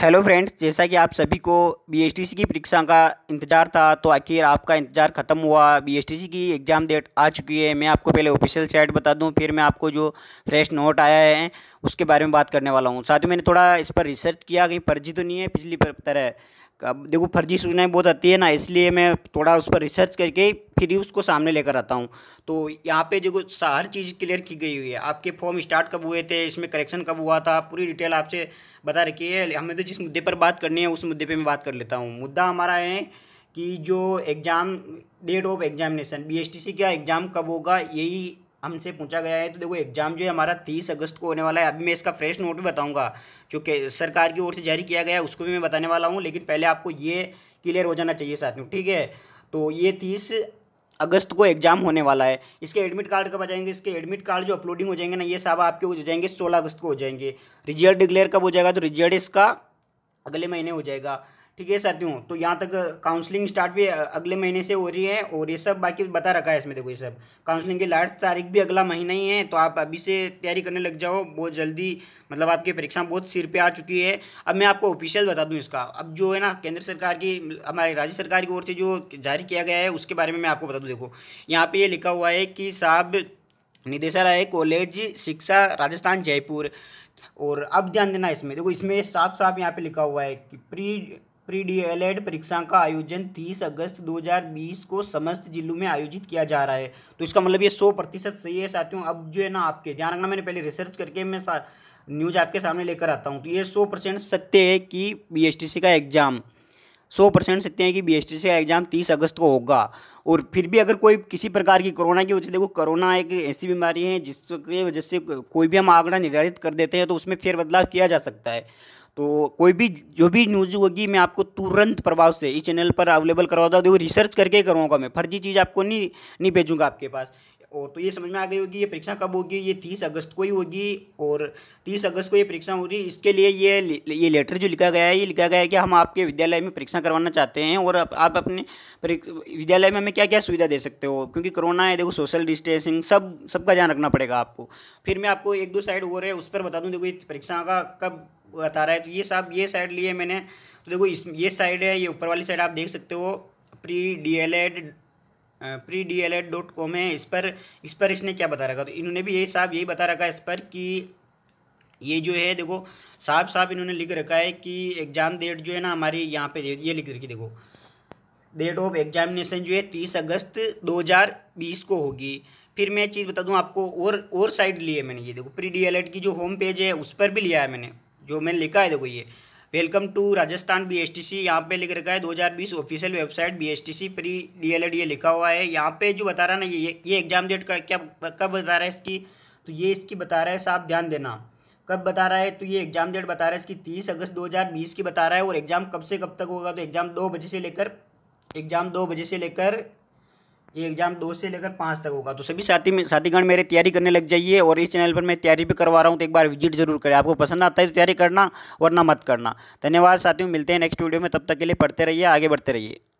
hello friends जैसा कि आप सभी को बीएसटीसी की परीक्षा का इंतज़ार था तो आखिर आपका इंतज़ार खत्म हुआ बीएसटीसी की एग्ज़ाम डेट आ चुकी है मैं आपको पहले ऑफिशियल साइट बता दूं फिर मैं आपको जो फ्रेश नोट आया है उसके बारे में बात करने वाला हूं साथ ही मैंने थोड़ा इस पर रिसर्च किया कहीं फर्जी तो नहीं है पिछली तरह अब देखो फर्जी सूचनाएं बहुत आती है ना इसलिए मैं थोड़ा उस पर रिसर्च करके फिर ही उसको सामने लेकर आता हूँ तो यहाँ पे देखो हर चीज़ क्लियर की गई हुई है आपके फॉर्म स्टार्ट कब हुए थे इसमें करेक्शन कब हुआ था पूरी डिटेल आपसे बता रखी है हमें तो जिस मुद्दे पर बात करनी है उस मुद्दे पर मैं बात कर लेता हूँ मुद्दा हमारा है कि जो exam date of examination B S T C का एग्ज़ाम कब होगा यही हमसे पूछा गया है तो देखो एग्ज़ाम जो है हमारा तीस अगस्त को होने वाला है अभी मैं इसका फ्रेश नोट भी बताऊंगा जो कि सरकार की ओर से जारी किया गया है उसको भी मैं बताने वाला हूँ लेकिन पहले आपको ये क्लियर हो जाना चाहिए साथ में ठीक है तो ये तीस अगस्त को एग्जाम होने वाला है इसके एडमिट कार्ड कब आ जाएंगे इसके एडमिट कार्ड जो अपलोडिंग हो जाएंगे ना ये सब आपके हो जाएंगे सोलह अगस्त को हो जाएंगे रिजल्ट डिक्लेयर कब हो जाएगा तो रिजल्ट इसका अगले महीने हो जाएगा ठीक है साथियों तो यहाँ तक काउंसलिंग स्टार्ट भी अगले महीने से हो रही है और ये सब बाकी बता रखा है इसमें देखो ये सब काउंसलिंग की लास्ट तारीख भी अगला महीना ही है तो आप अभी से तैयारी करने लग जाओ बहुत जल्दी मतलब आपकी परीक्षा बहुत सिर पे आ चुकी है अब मैं आपको ऑफिशियल बता दूँ इसका अब जो है ना केंद्र सरकार की हमारे राज्य सरकार की ओर से जो जारी किया गया है उसके बारे में मैं आपको बता दूँ देखो यहाँ पर ये लिखा हुआ है कि साहब निदेशालय कॉलेज शिक्षा राजस्थान जयपुर और अब ध्यान देना इसमें देखो इसमें साफ साफ यहाँ पे लिखा हुआ है कि प्री प्री एड परीक्षा का आयोजन 30 अगस्त 2020 को समस्त जिलों में आयोजित किया जा रहा है तो इसका मतलब ये 100 प्रतिशत सही है साथियों अब जो है ना आपके ध्यान रखना मैंने पहले रिसर्च करके मैं न्यूज़ आपके सामने लेकर आता हूँ तो ये 100 परसेंट सत्य है कि बीएसटीसी का एग्ज़ाम 100 परसेंट सत्य है कि बीएसटीसी का एग्ज़ाम 30 अगस्त को होगा और फिर भी अगर कोई किसी प्रकार की कोरोना की वजह से देखो कोरोना एक ऐसी बीमारी है जिसके वजह से कोई भी हम आंकड़ा निर्धारित कर देते हैं तो उसमें फिर बदलाव किया जा सकता है तो कोई भी जो भी न्यूज़ होगी मैं आपको तुरंत प्रभाव से इस चैनल पर अवेलेबल करवा दूँ देखो रिसर्च करके करवाऊँगा मैं फर्जी चीज़ आपको नहीं नहीं भेजूँगा आपके पास और तो ये समझ में आ गई होगी ये परीक्षा कब होगी ये तीस अगस्त को ही होगी और तीस अगस्त को ये परीक्षा हो रही इसके लिए ये ये लेटर जो लिखा गया है ये लिखा गया है कि हम आपके विद्यालय में परीक्षा करवाना चाहते हैं और आप, अपने विद्यालय में हमें क्या क्या सुविधा दे सकते हो क्योंकि कोरोना है देखो सोशल डिस्टेंसिंग सब सबका ध्यान रखना पड़ेगा आपको फिर मैं आपको एक दो साइड हो रहे उस पर बता दूँ देखो ये परीक्षा का कब बता रहा है तो ये साहब ये साइड लिए मैंने तो देखो इस ये साइड है ये ऊपर वाली साइड आप देख सकते हो pre D L Ed pre D L Ed dot com है इस पर इस पर इसने क्या बता रखा तो इन्होंने भी यही साहब यही बता रखा है इस पर कि ये जो है देखो साफ साफ इन्होंने लिख रखा है कि एग्ज़ाम डेट जो है ना हमारी यहाँ पे ये लिख रखी देखो डेट ऑफ एग्जामिनेशन जो है तीस अगस्त दो हज़ार बीस को होगी फिर मैं चीज़ बता दूँ आपको और और साइड लिए मैंने ये देखो प्री डी एल एड की जो होम पेज है उस पर भी लिया है मैंने जो मैंने लिखा है देखो ये welcome to Rajasthan B S T C यहाँ पर लिख रखा है दो हज़ार बीस official website B S T C pre D L Ed ये लिखा हुआ है यहाँ पे जो बता रहा है ना ये ये एग्ज़ाम डेट का क्या कब बता रहा है इसकी तो ये इसकी बता रहा है साहब ध्यान देना कब बता रहा है तो ये एग्ज़ाम डेट बता रहा है इसकी तीस अगस्त दो हज़ार बीस की बता रहा है और एग्ज़ाम कब से कब तक होगा तो एग्ज़ाम दो बजे से लेकर एग्ज़ाम दो बजे से लेकर ये एग्जाम दो से लेकर पाँच तक होगा तो सभी साथी साथीगण मेरे तैयारी करने लग जाइए और इस चैनल पर मैं तैयारी भी करवा रहा हूँ तो एक बार विजिट जरूर करें आपको पसंद आता है तो तैयारी करना वरना मत करना धन्यवाद साथियों मिलते हैं नेक्स्ट वीडियो में तब तक के लिए पढ़ते रहिए आगे बढ़ते रहिए